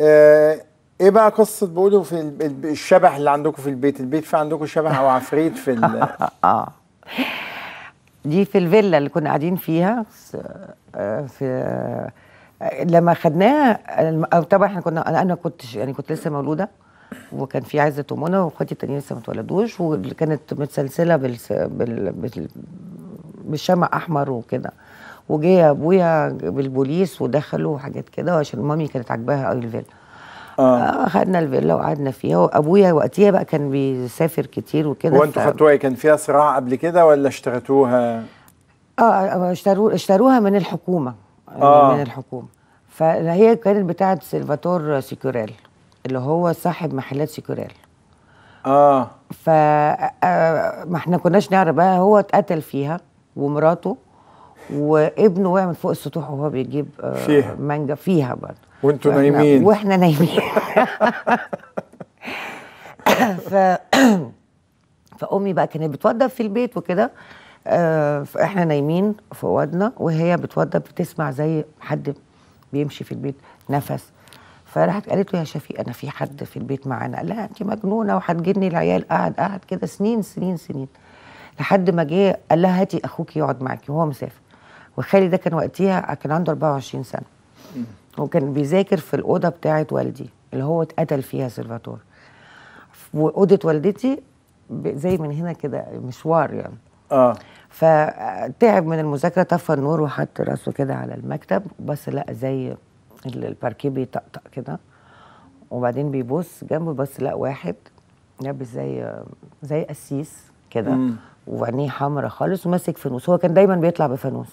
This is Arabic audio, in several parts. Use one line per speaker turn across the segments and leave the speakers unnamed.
آه، ايه بقى قصه بقولوا في الشبح اللي عندكم في البيت البيت في عندكم شبح او عفريت في ال اه دي في الفيلا اللي كنا قاعدين فيها آه، في آه، لما خدناها طبعا احنا كنا انا كنت يعني كنت لسه مولوده وكان في عزه ومنى واخواتي التانيين لسه ما اتولدوش وكانت متسلسله بال... بال... بال... بشمع احمر وكده وجه ابويا بالبوليس ودخلوا وحاجات كده عشان مامي كانت عاجباها قوي الفيلا اه اخذنا الفيلا وقعدنا فيها وابويا وقتها بقى كان بيسافر كتير وكده هو انتوا خدتوها ايه، كان فيها صراع قبل كده ولا اشتريتوها؟ اه, آه،, آه، اشتروا اشتروها من الحكومه آه،, آه. من الحكومه فهي كانت بتاعه سلفاتور سيكوريل اللي هو صاحب محلات سيكوريل اه ف ما احنا كناش نعرف بقى هو اتقتل فيها ومراته وابنه وقع من فوق السطوح وهو بيجيب آه، فيها. مانجا فيها برضه وانتوا نايمين واحنا نايمين ف فامي بقى كانت بتوضب في البيت وكده آه، فاحنا نايمين في اوضنا وهي بتوضب بتسمع زي حد بيمشي في البيت نفس فراحت قالت له يا شفيق انا في حد في البيت معانا قال لها انت مجنونه وهتجني العيال قعد قعد كده سنين سنين سنين لحد ما جه قال لها هاتي اخوك يقعد معاكي وهو مسافر وخالي ده كان وقتها كان عنده 24 سنه وكان بيذاكر في الاوضه بتاعه والدي اللي هو اتقتل فيها سلفاتور واوضه والدتي زي من هنا كده مشوار يعني اه فتعب من المذاكره طفى النور وحط راسه كده على المكتب بس لا زي الباركيه بيطقطق كده وبعدين بيبص جنبه بس لا واحد لابس زي زي قسيس كده وعينيه حمرا خالص وماسك فانوس هو كان دايما بيطلع بفانوس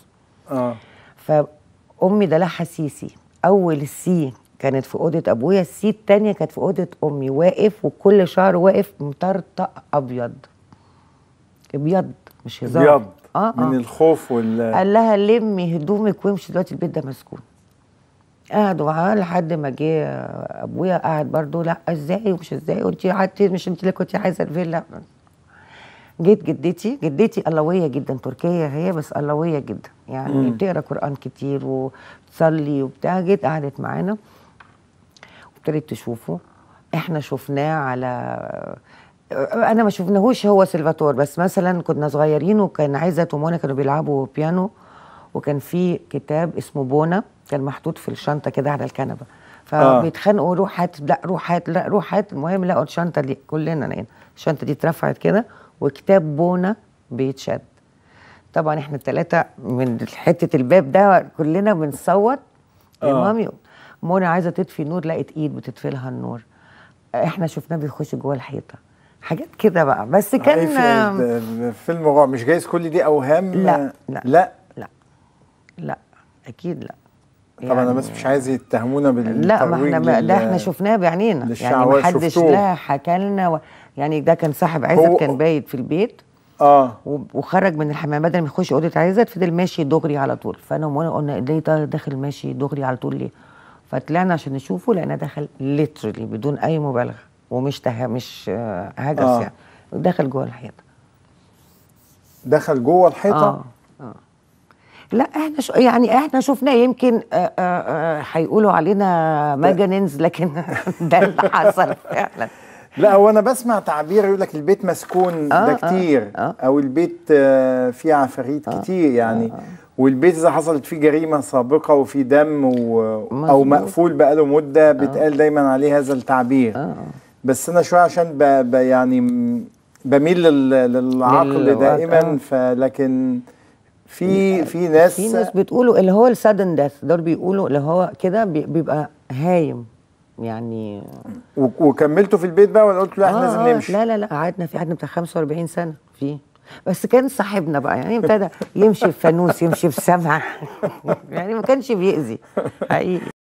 اه فامي دلعها سيسي اول السي كانت في اوضه ابويا السي الثانيه كانت في اوضه امي واقف وكل شعر واقف مطرطق ابيض ابيض مش هزار ابيض آه, اه من الخوف وال قال لها لمي هدومك وامشي دلوقتي البيت ده مسكون قعدوا معاه لحد ما جه ابويا قعد برضه لا ازاي ومش ازاي وانت قعدتي مش انت اللي كنت عايزه الفيلا جيت جدتي جدتي قلويه جدا تركيه هي بس قلويه جدا يعني بتقرا قران كتير وتصلي وبتاع جيت قعدت معانا وابتدت تشوفه احنا شفناه على انا ما شفناهوش هو سلفاتور بس مثلا كنا صغيرين وكان عايزه ومنى كانوا بيلعبوا بيانو وكان في كتاب اسمه بونا كان محطوط في الشنطه كده على الكنبه فبيتخانقوا آه. روح هات لا روح هات لا روح هات المهم لقوا الشنطه دي كلنا لقينا الشنطه دي اترفعت كده وكتاب بونا بيتشد طبعا احنا الثلاثه من حته الباب ده كلنا بنصوت آه. يا مامي منى عايزه تطفي نور لقت ايد بتطفي لها النور احنا شفناه بيخش جوه الحيطه حاجات كده بقى بس كان فيلم مش جايز كل دي اوهام لا لا لا لا, لا. اكيد لا طبعا يعني بس مش يعني عايز يتهمونا بال لا ما احنا ده احنا شفناه بعينينا يعني ما حدش لا حكى لنا و... يعني ده كان صاحب عزت كان بايت في البيت اه وخرج من الحمام بدل ما يخش اوضه عزت فضل ماشي دغري على طول فانا ومنى قلنا ليه داخل ماشي دغري على طول ليه؟ فطلعنا عشان نشوفه لقيناه دخل ليترلي بدون اي مبالغه ومش ته... مش آه، هجس آه. يعني دخل جوه الحيطه دخل جوه الحيطه؟ اه اه لا احنا شو يعني احنا شفنا يمكن آه، آه، آه، هيقولوا علينا مجانينز لكن ده اللي حصل فعلا لا هو انا بسمع تعبير يقول لك البيت مسكون آه ده كتير آه آه او البيت فيه عفاريت آه كتير يعني آه والبيت اذا حصلت فيه جريمه سابقه وفي دم و... او مقفول بقاله مده بيتقال دايما عليه هذا التعبير آه بس انا شويه عشان ب... ب... يعني بميل للعقل دائما فلكن في في ناس في ناس بتقولوا اللي هو السادن داث دول بيقولوا اللي هو كده بيبقى هايم يعني وكملته في البيت بقى ولا قلت له احنا لازم آه نمشي لا لا لا قعدنا في قعدنا بتاع 45 سنه في بس كان صاحبنا بقى يعني ابتدى يمشي في فانوس يمشي في سمع يعني ما كانش بيأذي حقيقي